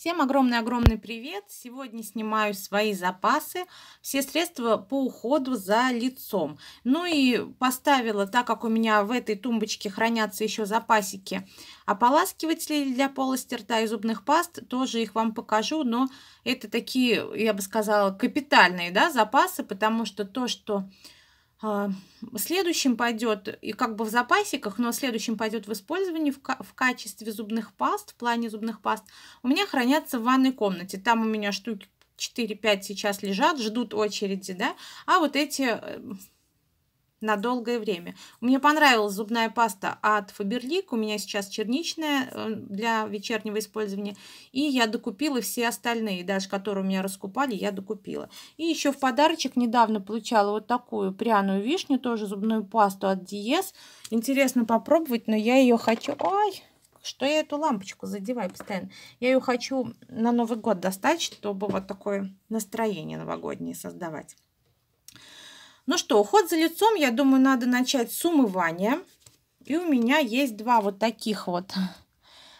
Всем огромный-огромный привет! Сегодня снимаю свои запасы, все средства по уходу за лицом. Ну и поставила, так как у меня в этой тумбочке хранятся еще запасики ополаскивателей для полости рта и зубных паст, тоже их вам покажу, но это такие, я бы сказала, капитальные да, запасы, потому что то, что а, следующим пойдет, и как бы в запасиках, но следующим пойдет в использовании в, в качестве зубных паст, в плане зубных паст, у меня хранятся в ванной комнате. Там у меня штуки 4-5 сейчас лежат, ждут очереди, да, а вот эти э, на долгое время. Мне понравилась зубная паста от Faberlic, у меня сейчас черничная э, для вечернего использования, и я докупила все остальные, даже которые у меня раскупали, я докупила. И еще в подарочек недавно получала вот такую пряную вишню, тоже зубную пасту от Диес. Интересно попробовать, но я ее хочу... Ой! что я эту лампочку задеваю постоянно. Я ее хочу на Новый год достать, чтобы вот такое настроение новогоднее создавать. Ну что, уход за лицом, я думаю, надо начать с умывания. И у меня есть два вот таких вот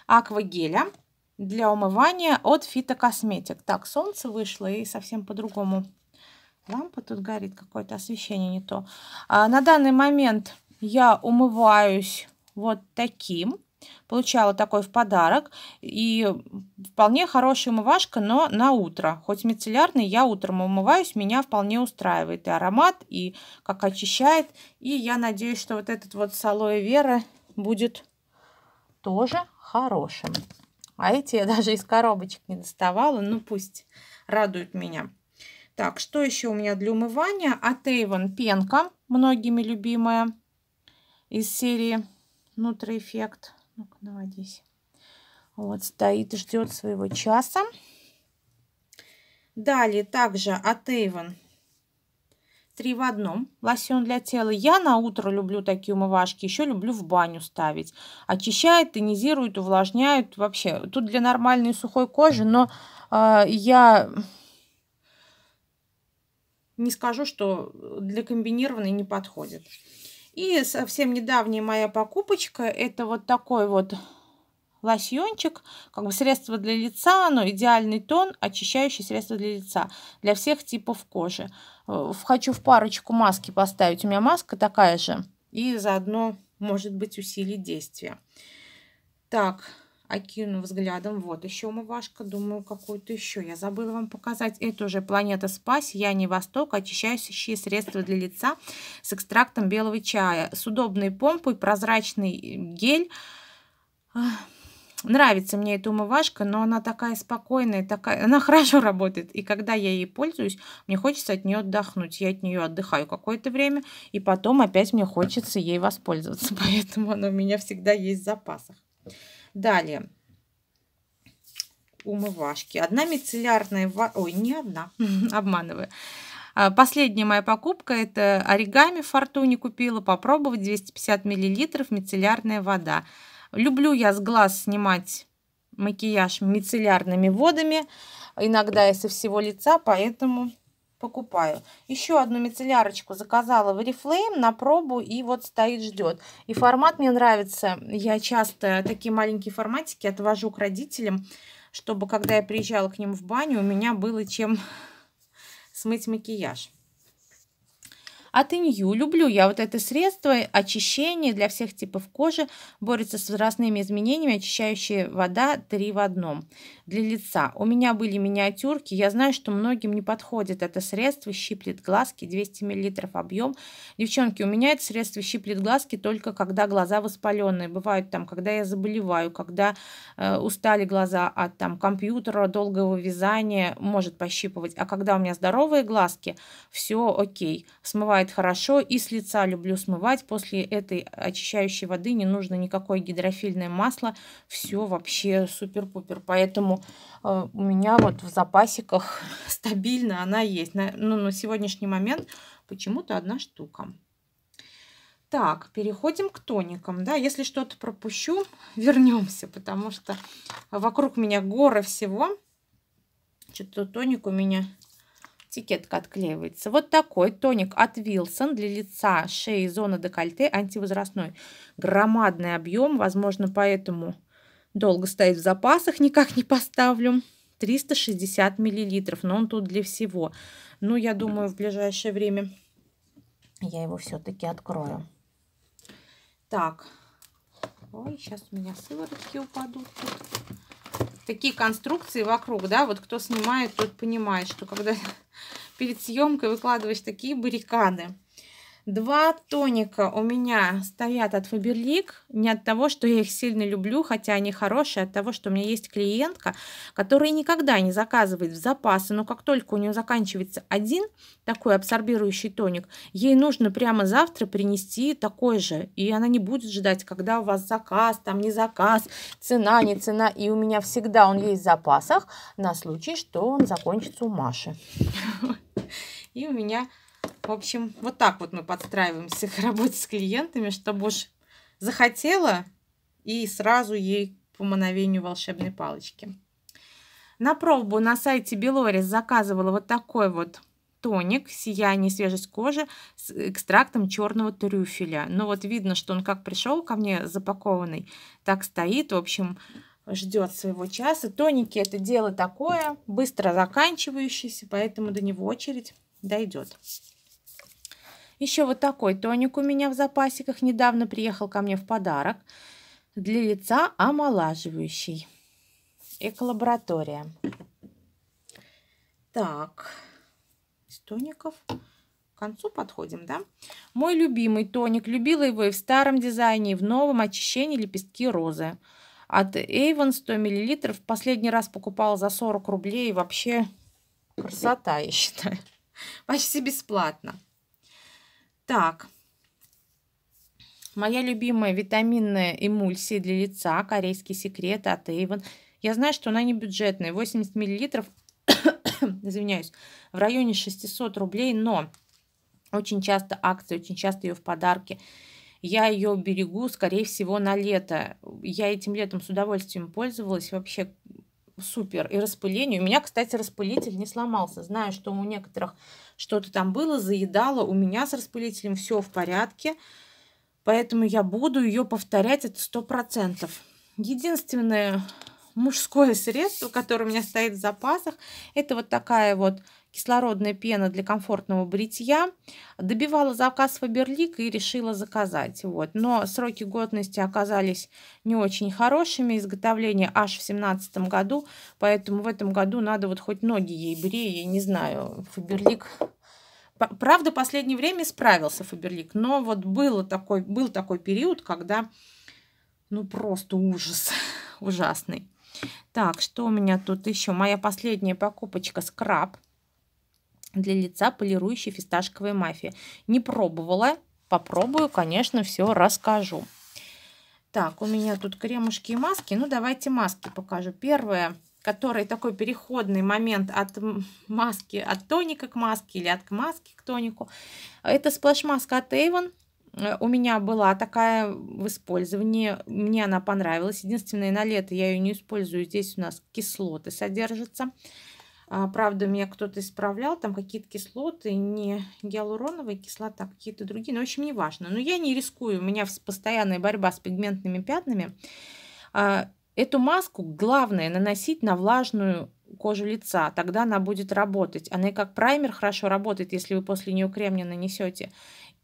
аквагеля для умывания от фитокосметик. Так, солнце вышло и совсем по-другому. Лампа тут горит, какое-то освещение не то. А, на данный момент я умываюсь вот таким. Получала такой в подарок. И вполне хорошая умывашка, но на утро. Хоть мицеллярный, я утром умываюсь, меня вполне устраивает и аромат, и как очищает. И я надеюсь, что вот этот вот с алоэ вера будет тоже хорошим. А эти я даже из коробочек не доставала. Ну, пусть радуют меня. Так, что еще у меня для умывания? От Avon пенка, многими любимая из серии Нутриэффект ну наводись. Вот стоит, ждет своего часа. Далее также от Avon Три в одном. Лосьон для тела. Я на утро люблю такие умывашки. Еще люблю в баню ставить. Очищает, тонизирует, увлажняет. Вообще, тут для нормальной сухой кожи, но э, я не скажу, что для комбинированной не подходит. И совсем недавняя моя покупочка, это вот такой вот лосьончик, как бы средство для лица, но идеальный тон, очищающее средство для лица, для всех типов кожи. Э, хочу в парочку маски поставить, у меня маска такая же, и заодно, может быть, усилить действие. Так, окину взглядом. Вот еще умывашка, думаю, какую-то еще. Я забыла вам показать. Это уже планета Я не восток. А очищающие средства для лица с экстрактом белого чая. С удобной помпой, прозрачный э, гель. Нравится мне эта умывашка, но она такая спокойная, такая, она хорошо работает. И когда я ей пользуюсь, мне хочется от нее отдохнуть. Я от нее отдыхаю какое-то время, и потом опять мне хочется ей воспользоваться. Поэтому она у меня всегда есть в запасах. Далее. Умывашки. Одна мицеллярная... Ва... Ой, не одна, обманываю. А, последняя моя покупка – это оригами Фортуни купила. Попробовать 250 миллилитров мицеллярная вода. Люблю я с глаз снимать макияж мицеллярными водами. Иногда, если всего лица, поэтому покупаю. Еще одну мицеллярочку заказала в Oriflame на пробу и вот стоит, ждет. И формат мне нравится. Я часто такие маленькие форматики отвожу к родителям, чтобы когда я приезжала к ним в баню, у меня было чем смыть макияж от Инью. Люблю я вот это средство очищение для всех типов кожи. Борется с возрастными изменениями. Очищающая вода 3 в одном для лица. У меня были миниатюрки. Я знаю, что многим не подходит это средство. Щиплет глазки 200 мл объем. Девчонки, у меня это средство щиплет глазки только когда глаза воспаленные. Бывают там, когда я заболеваю, когда э, устали глаза от там компьютера, долгого вязания, может пощипывать. А когда у меня здоровые глазки, все окей. Смываю смывает хорошо и с лица люблю смывать. После этой очищающей воды не нужно никакое гидрофильное масло. Все вообще супер-пупер. Поэтому э, у меня вот в запасиках стабильно она есть. На, ну, на сегодняшний момент почему-то одна штука. Так, переходим к тоникам. Да, если что-то пропущу, вернемся, потому что вокруг меня горы всего. Что-то тоник у меня Этикетка отклеивается. Вот такой тоник от Wilson для лица, шеи, зоны декольте, антивозрастной. Громадный объем, возможно, поэтому долго стоит в запасах, никак не поставлю. 360 миллилитров, но он тут для всего. Ну, я думаю, в ближайшее время я его все-таки открою. Так, ой, сейчас у меня сыворотки упадут тут. Такие конструкции вокруг, да, вот кто снимает, тот понимает, что когда перед съемкой выкладываешь такие баррикады. Два тоника у меня стоят от Фаберлик. Не от того, что я их сильно люблю, хотя они хорошие, от того, что у меня есть клиентка, которая никогда не заказывает в запасы, но как только у нее заканчивается один такой абсорбирующий тоник, ей нужно прямо завтра принести такой же. И она не будет ждать, когда у вас заказ, там не заказ, цена, не цена. И у меня всегда он есть в запасах на случай, что он закончится у Маши. И у меня в общем, вот так вот мы подстраиваемся к работе с клиентами, чтобы уж захотела и сразу ей по мановению волшебной палочки. На пробу на сайте Белорис заказывала вот такой вот тоник «Сияние свежесть кожи» с экстрактом черного трюфеля. Но ну вот видно, что он как пришел ко мне запакованный, так стоит. В общем, ждет своего часа. Тоники – это дело такое, быстро заканчивающееся, поэтому до него очередь дойдет. Еще вот такой тоник у меня в запасиках недавно приехал ко мне в подарок. Для лица омолаживающий. Эколаборатория. Так, из тоников к концу подходим, да? Мой любимый тоник. Любила его и в старом дизайне, и в новом очищении лепестки розы. От Avon 100 мл. Последний раз покупала за 40 рублей. Вообще красота, я считаю. Почти бесплатно. Так, моя любимая витаминная эмульсия для лица, корейский секрет от Avon. Я знаю, что она не бюджетная, 80 мл, извиняюсь, в районе 600 рублей, но очень часто акции, очень часто ее в подарке. Я ее берегу, скорее всего, на лето. Я этим летом с удовольствием пользовалась. Вообще супер. И распыление. У меня, кстати, распылитель не сломался. Знаю, что у некоторых что-то там было, заедало. У меня с распылителем все в порядке. Поэтому я буду ее повторять, это 100%. Единственное мужское средство, которое у меня стоит в запасах, это вот такая вот кислородная пена для комфортного бритья. Добивала заказ Фаберлик и решила заказать. Вот. Но сроки годности оказались не очень хорошими. Изготовление аж в семнадцатом году. Поэтому в этом году надо вот хоть ноги ей брей, я не знаю. Фаберлик Правда, в последнее время справился Фаберлик, но вот было такой, был такой период, когда, ну, просто ужас, ужасный. Так, что у меня тут еще? Моя последняя покупочка скраб для лица полирующей фисташковой мафии. Не пробовала, попробую, конечно, все расскажу. Так, у меня тут кремушки и маски. Ну, давайте маски покажу. Первое, который такой переходный момент от маски, от тоника к маске или от маски к тонику. Это сплэш-маска от Avon. Э, у меня была такая в использовании, мне она понравилась. Единственное, на лето я ее не использую. Здесь у нас кислоты содержатся. А, правда, меня кто-то исправлял, там какие-то кислоты, не гиалуроновая кислота, а какие-то другие, но в общем, не важно Но я не рискую, у меня постоянная борьба с пигментными пятнами. А, эту маску главное наносить на влажную кожу лица, тогда она будет работать. Она и как праймер хорошо работает, если вы после нее крем не нанесете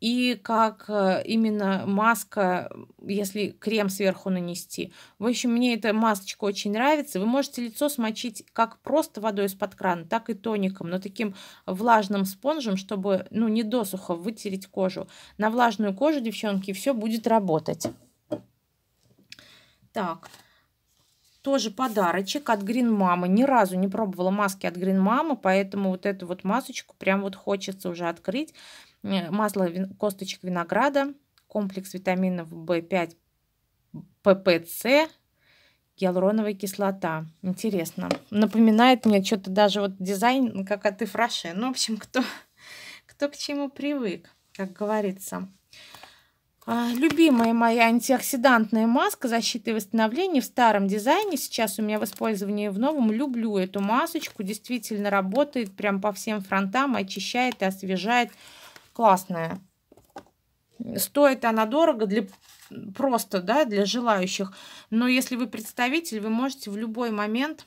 и как э, именно маска, если крем сверху нанести. В общем, мне эта масочка очень нравится. Вы можете лицо смочить как просто водой из-под крана, так и тоником, но таким влажным спонжем, чтобы ну, не досухо вытереть кожу. На влажную кожу, девчонки, все будет работать. Так, тоже подарочек от Green Mama. Ни разу не пробовала маски от Green Mama, поэтому вот эту вот масочку прям вот хочется уже открыть масло косточек винограда, комплекс витаминов В5, ППЦ, гиалуроновая кислота. Интересно. Напоминает мне что-то даже вот дизайн, как от Ифраше. Ну, в общем, кто, кто к чему привык, как говорится. А, любимая моя антиоксидантная маска защиты и восстановления в старом дизайне. Сейчас у меня в использовании в новом. Люблю эту масочку. Действительно работает прям по всем фронтам. Очищает и освежает классная. Стоит она дорого для просто, да, для желающих. Но если вы представитель, вы можете в любой момент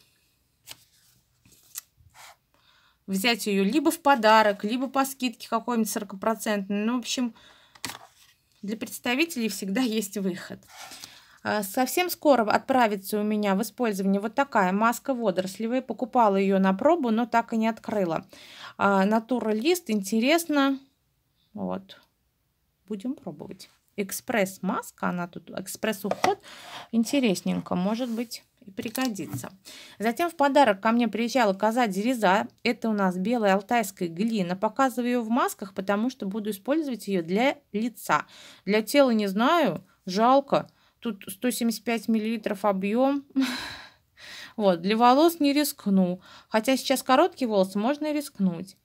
взять ее либо в подарок, либо по скидке какой-нибудь 40%. Ну, в общем, для представителей всегда есть выход. А, совсем скоро отправится у меня в использование вот такая маска водорослевая. Покупала ее на пробу, но так и не открыла. А, Натура лист, интересно. Вот. Будем пробовать. Экспресс-маска, она тут, экспресс-уход. Интересненько, может быть, и пригодится. Затем в подарок ко мне приезжала коза Дереза. Это у нас белая алтайская глина. Показываю ее в масках, потому что буду использовать ее для лица. Для тела не знаю, жалко. Тут 175 миллилитров объем. Вот, для волос не рискну. Хотя сейчас короткие волосы, можно и рискнуть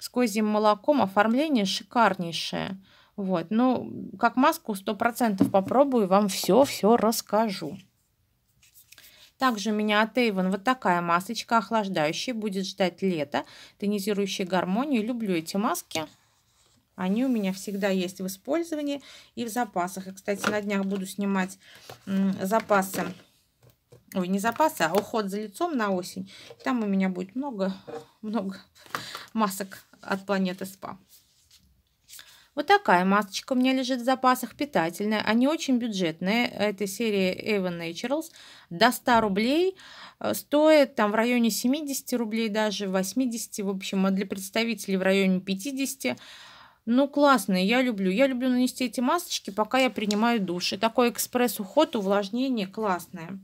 с козьим молоком. Оформление шикарнейшее. Вот. Ну, как маску 100% попробую, вам все-все расскажу. Также у меня от Avon вот такая масочка охлаждающая, будет ждать лето, тонизирующая гармонию. Люблю эти маски. Они у меня всегда есть в использовании и в запасах. И, кстати, на днях буду снимать запасы, ой, не запасы, а уход за лицом на осень. Там у меня будет много, много масок от планеты СПА. Вот такая масочка у меня лежит в запасах, питательная. Они а очень бюджетные. Это серия Avon Naturals. До 100 рублей. Э, стоит там в районе 70 рублей, даже 80. В общем, а для представителей в районе 50. Ну, классные, я люблю. Я люблю нанести эти масочки, пока я принимаю душ. И такой экспресс-уход, увлажнение классное.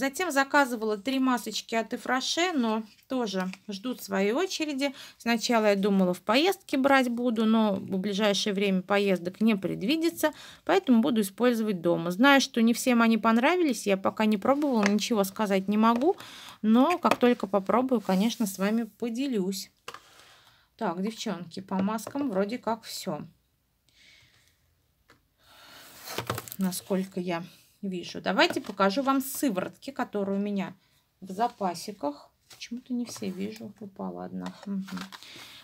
Затем заказывала три масочки от Эфраше, но тоже ждут своей очереди. Сначала я думала в поездке брать буду, но в ближайшее время поездок не предвидится, поэтому буду использовать дома. Знаю, что не всем они понравились, я пока не пробовала, ничего сказать не могу, но как только попробую, конечно, с вами поделюсь. Так, девчонки, по маскам вроде как все. Насколько я вижу. Давайте покажу вам сыворотки, которые у меня в запасиках. Почему-то не все вижу. Упала одна. Угу.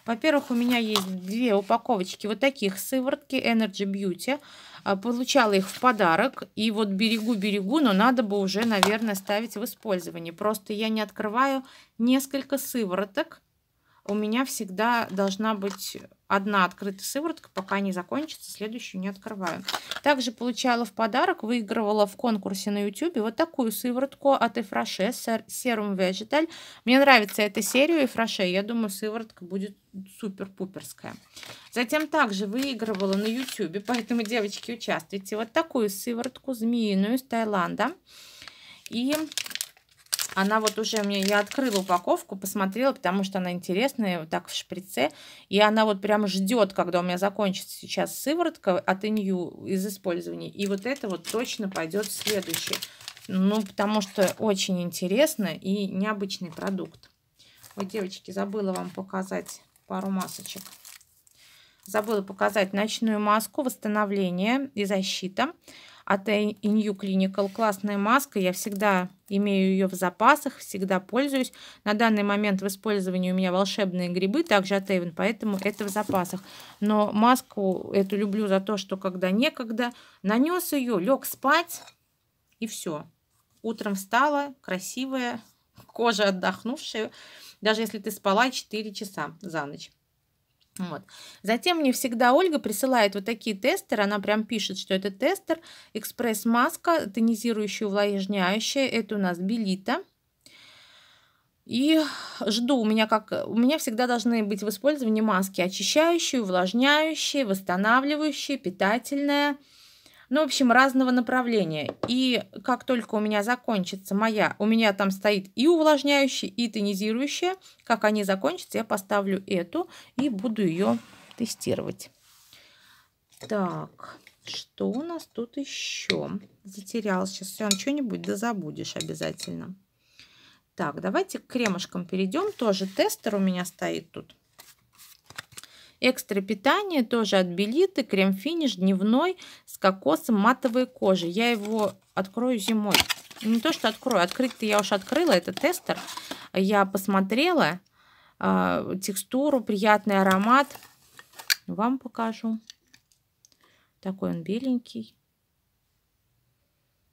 Во-первых, у меня есть две упаковочки вот таких сыворотки Energy Beauty. А, получала их в подарок. И вот берегу-берегу, но надо бы уже, наверное, ставить в использование. Просто я не открываю несколько сывороток у меня всегда должна быть одна открытая сыворотка, пока не закончится, следующую не открываю. Также получала в подарок, выигрывала в конкурсе на YouTube вот такую сыворотку от Эфраше Serum Vegetal. Мне нравится эта серия Эфраше, я думаю, сыворотка будет супер-пуперская. Затем также выигрывала на YouTube, поэтому, девочки, участвуйте. Вот такую сыворотку змеиную из Таиланда. И она вот уже мне, я открыла упаковку, посмотрела, потому что она интересная, вот так в шприце. И она вот прям ждет, когда у меня закончится сейчас сыворотка от Инью из использования. И вот это вот точно пойдет в следующий. Ну, потому что очень интересно и необычный продукт. Вот, девочки, забыла вам показать пару масочек. Забыла показать ночную маску, восстановление и защита от INU Clinical. Классная маска, я всегда имею ее в запасах, всегда пользуюсь. На данный момент в использовании у меня волшебные грибы, также от Avon, поэтому это в запасах. Но маску эту люблю за то, что когда некогда, нанес ее, лег спать и все. Утром встала, красивая, кожа отдохнувшая, даже если ты спала 4 часа за ночь. Вот. Затем мне всегда Ольга присылает вот такие тестеры. Она прям пишет, что это тестер, экспресс-маска, тонизирующая, увлажняющая. Это у нас белита. И жду, у меня как у меня всегда должны быть в использовании маски очищающие, увлажняющие, восстанавливающие, питательные, ну, в общем, разного направления. И как только у меня закончится моя, у меня там стоит и увлажняющая, и тонизирующая. Как они закончатся, я поставлю эту и буду ее тестировать. Так, что у нас тут еще? Затерялась сейчас. Все, что-нибудь да забудешь обязательно. Так, давайте к кремушкам перейдем. Тоже тестер у меня стоит тут. Экстра питание тоже от Белиты, крем-финиш дневной с кокосом матовой кожи. Я его открою зимой. Ну, не то, что открою, открыть-то я уж открыла, это тестер. Я посмотрела э, текстуру, приятный аромат. Вам покажу. Такой он беленький.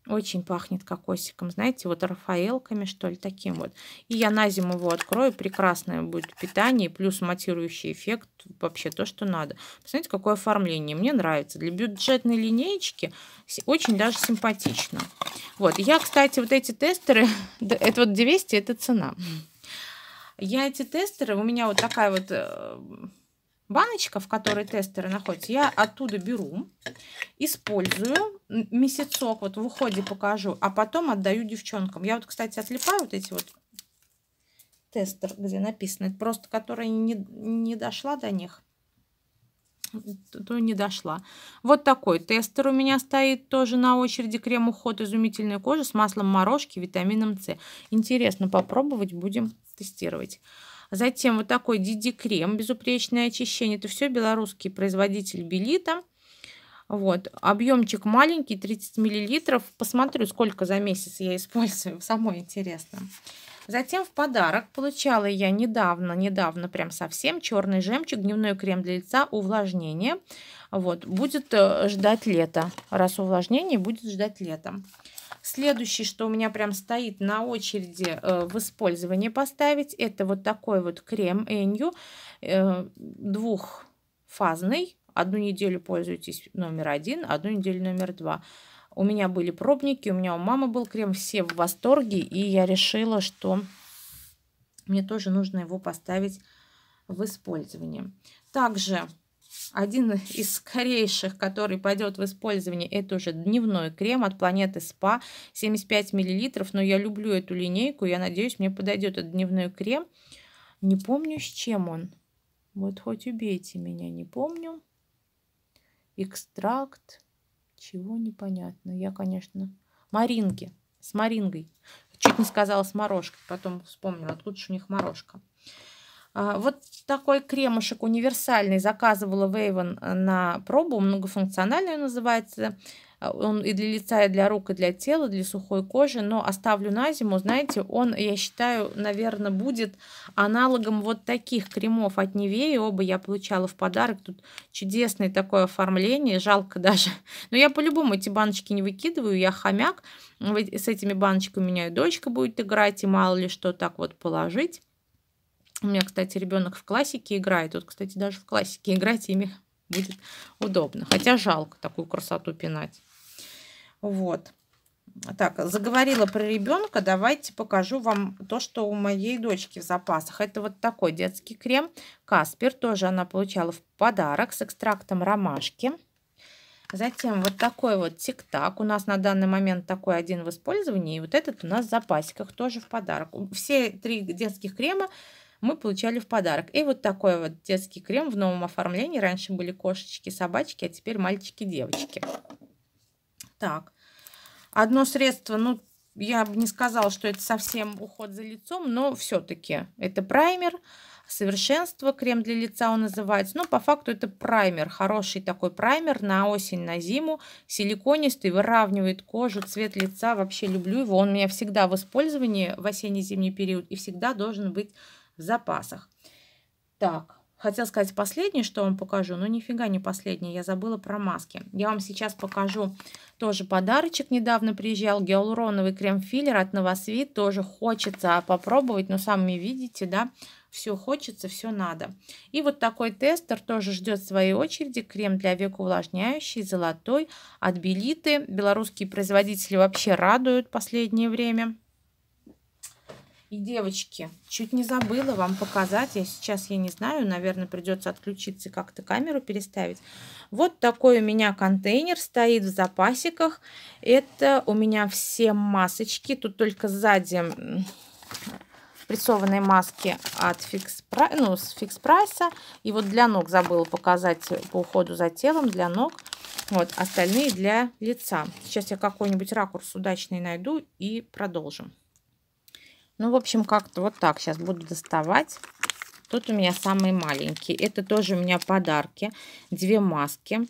Очень пахнет кокосиком, знаете, вот рафаэлками, что ли, таким вот. И я на зиму его открою, прекрасное будет питание, плюс матирующий эффект, вообще то, что надо. Посмотрите, какое оформление, мне нравится. Для бюджетной линейки очень даже симпатично. Вот, я, кстати, вот эти тестеры, это вот 200, это цена. Я эти тестеры, у меня вот такая вот э, баночка, в которой тестеры находятся, я оттуда беру, использую месяцок, вот в уходе покажу, а потом отдаю девчонкам. Я вот, кстати, отлипаю вот эти вот тестер, где написано, просто которая не, не дошла до них, то не дошла. Вот такой тестер у меня стоит тоже на очереди. Крем-уход изумительной кожи с маслом морожки, витамином С. Интересно попробовать, будем тестировать. Затем вот такой DD-крем, безупречное очищение. Это все белорусский производитель Белита. Вот, объемчик маленький, 30 миллилитров. Посмотрю, сколько за месяц я использую, самое интересное. Затем в подарок получала я недавно, недавно прям совсем, черный жемчуг, дневной крем для лица, увлажнение. Вот, будет э, ждать лето, раз увлажнение будет ждать летом. Следующий, что у меня прям стоит на очереди э, в использовании поставить, это вот такой вот крем Энью э, двухфазный. Одну неделю пользуйтесь номер один, одну неделю номер два. У меня были пробники, у меня у мамы был крем, все в восторге, и я решила, что мне тоже нужно его поставить в использовании. Также один из скорейших, который пойдет в использование, это уже дневной крем от планеты СПА, 75 мл, но я люблю эту линейку, я надеюсь, мне подойдет этот дневной крем. Не помню, с чем он. Вот хоть убейте меня, не помню. Экстракт. Чего непонятно. Я, конечно, маринги. С марингой. Чуть не сказала с морожкой. Потом вспомнила. Тут же у них морожка. А, вот такой кремушек универсальный заказывала Вейвен э, на пробу, многофункциональный называется. А, он и для лица, и для рук, и для тела, для сухой кожи, но оставлю на зиму. Знаете, он, я считаю, наверное, будет аналогом вот таких кремов от Невеи. Оба я получала в подарок. Тут чудесное такое оформление, жалко даже. Но я по-любому эти баночки не выкидываю, я хомяк. С этими баночками у меня и дочка будет играть, и мало ли что так вот положить. У меня, кстати, ребенок в классике играет. тут, кстати, даже в классике играть ими будет удобно. Хотя жалко такую красоту пинать. Вот. Так, заговорила про ребенка. Давайте покажу вам то, что у моей дочки в запасах. Это вот такой детский крем Каспер. Тоже она получала в подарок с экстрактом ромашки. Затем вот такой вот тик-так. У нас на данный момент такой один в использовании. И вот этот у нас в запасиках тоже в подарок. Все три детских крема мы получали в подарок. И вот такой вот детский крем в новом оформлении. Раньше были кошечки, собачки, а теперь мальчики, девочки. Так, одно средство, ну, я бы не сказала, что это совсем уход за лицом, но все-таки это праймер. Совершенство крем для лица он называется. Но по факту это праймер. Хороший такой праймер на осень, на зиму. Силиконистый, выравнивает кожу, цвет лица. Вообще люблю его. Он у меня всегда в использовании в осенне-зимний период и всегда должен быть в запасах. Так, хотел сказать последнее, что вам покажу, но нифига не последнее, я забыла про маски. Я вам сейчас покажу тоже подарочек, недавно приезжал, гиалуроновый крем-филлер от Новосвит, тоже хочется попробовать, но сами видите, да, все хочется, все надо. И вот такой тестер тоже ждет своей очереди. Крем для век увлажняющий, золотой, от Белиты. Белорусские производители вообще радуют последнее время. И, девочки, чуть не забыла вам показать. Я сейчас, я не знаю, наверное, придется отключиться и как-то камеру переставить. Вот такой у меня контейнер стоит в запасиках. Это у меня все масочки. Тут только сзади прессованные маски от фикс, ну, с фикс прайса. И вот для ног забыла показать по уходу за телом, для ног. Вот, остальные для лица. Сейчас я какой-нибудь ракурс удачный найду и продолжим. Ну, в общем, как-то вот так сейчас буду доставать. Тут у меня самые маленькие. Это тоже у меня подарки. Две маски.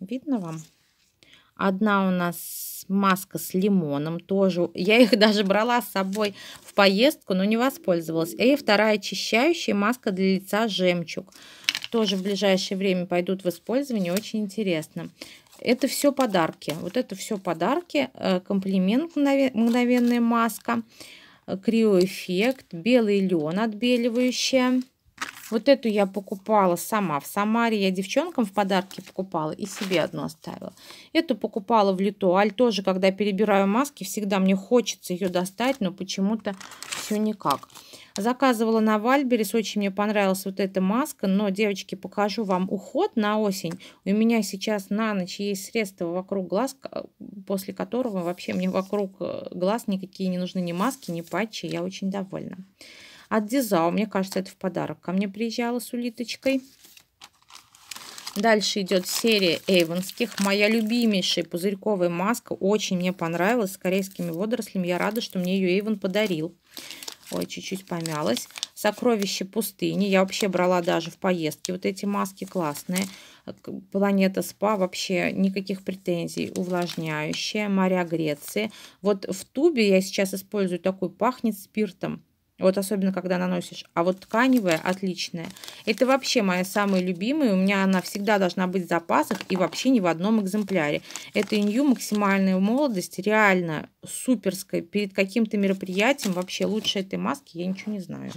Видно вам? Одна у нас маска с лимоном тоже. Я их даже брала с собой в поездку, но не воспользовалась. И вторая очищающая маска для лица «Жемчуг». Тоже в ближайшее время пойдут в использование. Очень интересно. Это все подарки. Вот это все подарки. Э, комплимент мгновенная маска. Криоэффект, белый лен отбеливающий. Вот эту я покупала сама в Самаре. Я девчонкам в подарки покупала и себе одну оставила. Эту покупала в Литуаль. Тоже, когда перебираю маски, всегда мне хочется ее достать, но почему-то еще никак. Заказывала на Вальберис. очень мне понравилась вот эта маска, но, девочки, покажу вам уход на осень. У меня сейчас на ночь есть средства вокруг глаз, после которого вообще мне вокруг э, глаз никакие не нужны ни маски, ни патчи, я очень довольна. От Дизау, мне кажется, это в подарок ко мне приезжала с улиточкой. Дальше идет серия эйвенских. Моя любимейшая пузырьковая маска. Очень мне понравилась с корейскими водорослями. Я рада, что мне ее Эйвен подарил. Ой, чуть-чуть помялась. Сокровище пустыни. Я вообще брала даже в поездке. Вот эти маски классные. Планета СПА вообще никаких претензий. Увлажняющая. Моря Греции. Вот в тубе я сейчас использую такой пахнет спиртом вот особенно, когда наносишь. А вот тканевая отличная. Это вообще моя самая любимая. У меня она всегда должна быть в запасах и вообще ни в одном экземпляре. Это Инью максимальная молодость. Реально суперская. Перед каким-то мероприятием вообще лучше этой маски я ничего не знаю.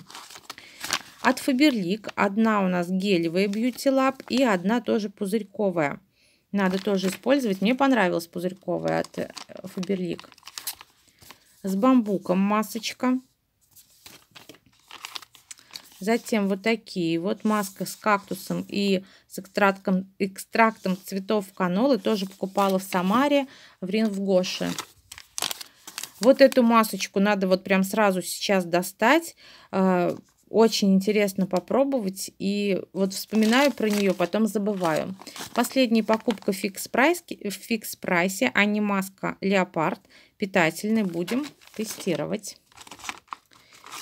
От Faberlic одна у нас гелевая Beauty Lab и одна тоже пузырьковая. Надо тоже использовать. Мне понравилась пузырьковая от э, Faberlic. С бамбуком масочка. Затем вот такие. Вот маска с кактусом и с экстрактом, экстрактом цветов канолы. Тоже покупала в Самаре, в Ринвгоше. Вот эту масочку надо вот прям сразу сейчас достать. Э, очень интересно попробовать. И вот вспоминаю про нее, потом забываю. Последняя покупка в фикс-прайсе. Анимаска Леопард. Питательный. Будем тестировать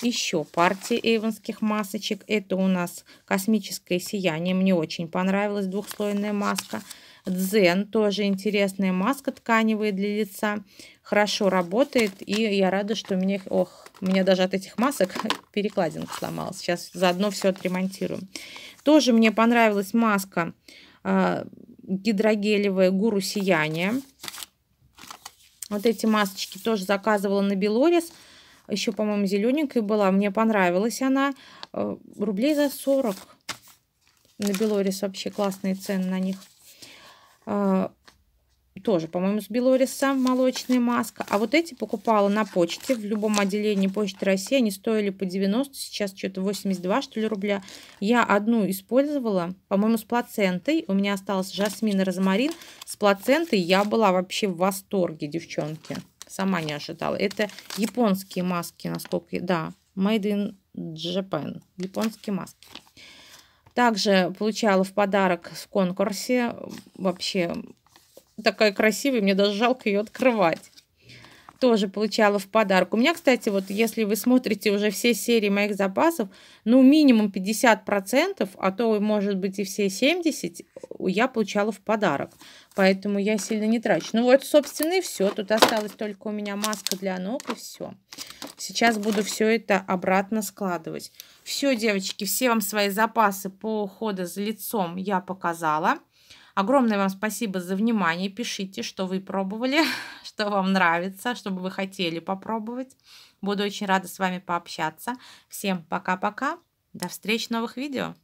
еще партии эйвонских масочек. Это у нас космическое сияние. Мне очень понравилась двухслойная маска. Дзен, тоже интересная маска тканевая для лица. Хорошо работает, и я рада, что у мне... Ох, у меня даже от этих масок перекладинка сломалась. Сейчас заодно все отремонтируем. Тоже мне понравилась маска э, гидрогелевая «Гуру сияние». Вот эти масочки тоже заказывала на Белорис. Еще, по-моему, зелененькая была. Мне понравилась она. Э, рублей за 40. На Белорис вообще классные цены на них. Э, тоже, по-моему, с Белориса молочная маска. А вот эти покупала на почте. В любом отделении Почты России они стоили по 90. Сейчас что-то 82, что ли, рубля. Я одну использовала, по-моему, с плацентой. У меня осталась жасмин и розмарин. С плацентой я была вообще в восторге, девчонки. Сама не ожидала. Это японские маски, насколько... Да, Made in Japan. Японские маски. Также получала в подарок в конкурсе. Вообще такая красивая, мне даже жалко ее открывать тоже получала в подарок. У меня, кстати, вот если вы смотрите уже все серии моих запасов, ну, минимум 50%, а то, может быть, и все 70% я получала в подарок. Поэтому я сильно не трачу. Ну, вот, собственно, и все. Тут осталась только у меня маска для ног, и все. Сейчас буду все это обратно складывать. Все, девочки, все вам свои запасы по уходу за лицом я показала. Огромное вам спасибо за внимание. Пишите, что вы пробовали, что вам нравится, что бы вы хотели попробовать. Буду очень рада с вами пообщаться. Всем пока-пока. До встречи в новых видео.